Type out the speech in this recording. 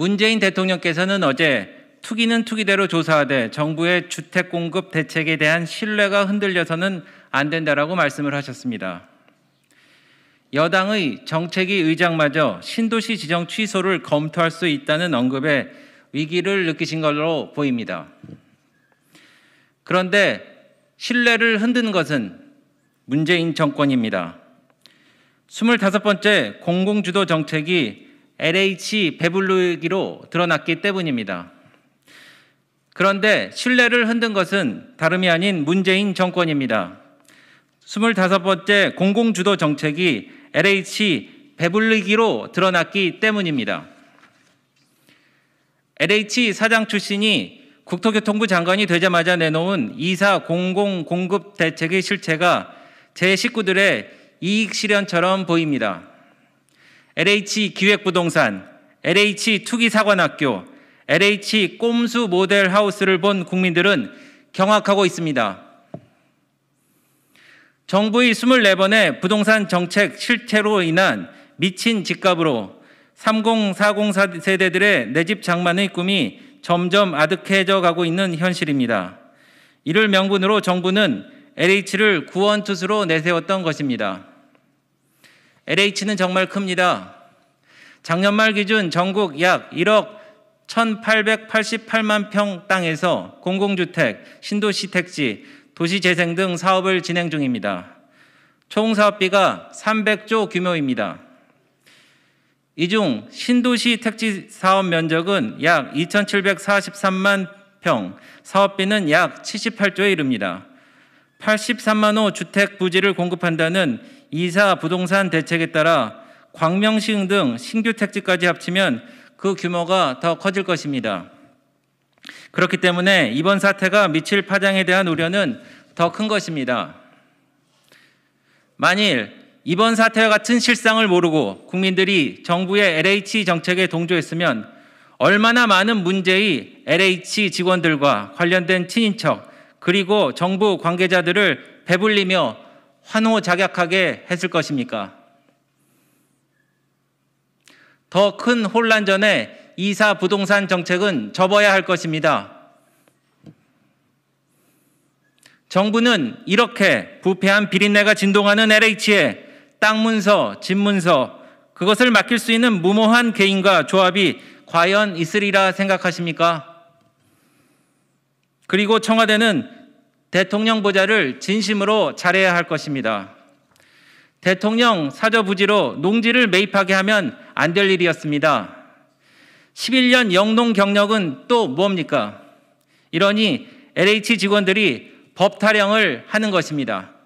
문재인 대통령께서는 어제 투기는 투기대로 조사하되 정부의 주택 공급 대책에 대한 신뢰가 흔들려서는 안 된다라고 말씀을 하셨습니다. 여당의 정책위 의장마저 신도시 지정 취소를 검토할 수 있다는 언급에 위기를 느끼신 걸로 보입니다. 그런데 신뢰를 흔든 것은 문재인 정권입니다. 25번째 공공주도 정책이 LH 배불르기로 드러났기 때문입니다. 그런데 신뢰를 흔든 것은 다름이 아닌 문재인 정권입니다. 25번째 공공주도 정책이 LH 배불리기로 드러났기 때문입니다. LH 사장 출신이 국토교통부 장관이 되자마자 내놓은 이사 공공공급 대책의 실체가 제 식구들의 이익 실현처럼 보입니다. LH 기획부동산, LH 투기사관학교, LH 꼼수 모델 하우스를 본 국민들은 경악하고 있습니다. 정부의 24번의 부동산 정책 실태로 인한 미친 집값으로 3040 세대들의 내 집 장만의 꿈이 점점 아득해져 가고 있는 현실입니다. 이를 명분으로 정부는 LH를 구원투수로 내세웠던 것입니다. LH는 정말 큽니다. 작년 말 기준 전국 약 1억 1,888만 평 땅에서 공공주택, 신도시 택지, 도시재생 등 사업을 진행 중입니다. 총 사업비가 300조 규모입니다. 이 중 신도시 택지 사업 면적은 약 2,743만 평, 사업비는 약 78조에 이릅니다. 83만 호 주택 부지를 공급한다는 이사 부동산 대책에 따라 광명시흥 등 신규 택지까지 합치면 그 규모가 더 커질 것입니다. 그렇기 때문에 이번 사태가 미칠 파장에 대한 우려는 더 큰 것입니다. 만일 이번 사태와 같은 실상을 모르고 국민들이 정부의 LH 정책에 동조했으면 얼마나 많은 문제의 LH 직원들과 관련된 친인척 그리고 정부 관계자들을 배불리며 환호작약하게 했을 것입니까? 더 큰 혼란 전에 이사 부동산 정책은 접어야 할 것입니다. 정부는 이렇게 부패한 비린내가 진동하는 LH에 땅 문서, 집 문서, 그것을 맡길 수 있는 무모한 개인과 조합이 과연 있으리라 생각하십니까? 그리고 청와대는 대통령 보좌를 진심으로 잘해야 할 것입니다. 대통령 사저부지로 농지를 매입하게 하면 안 될 일이었습니다. 11년 영농 경력은 또 뭡니까? 이러니 LH 직원들이 법 타령을 하는 것입니다.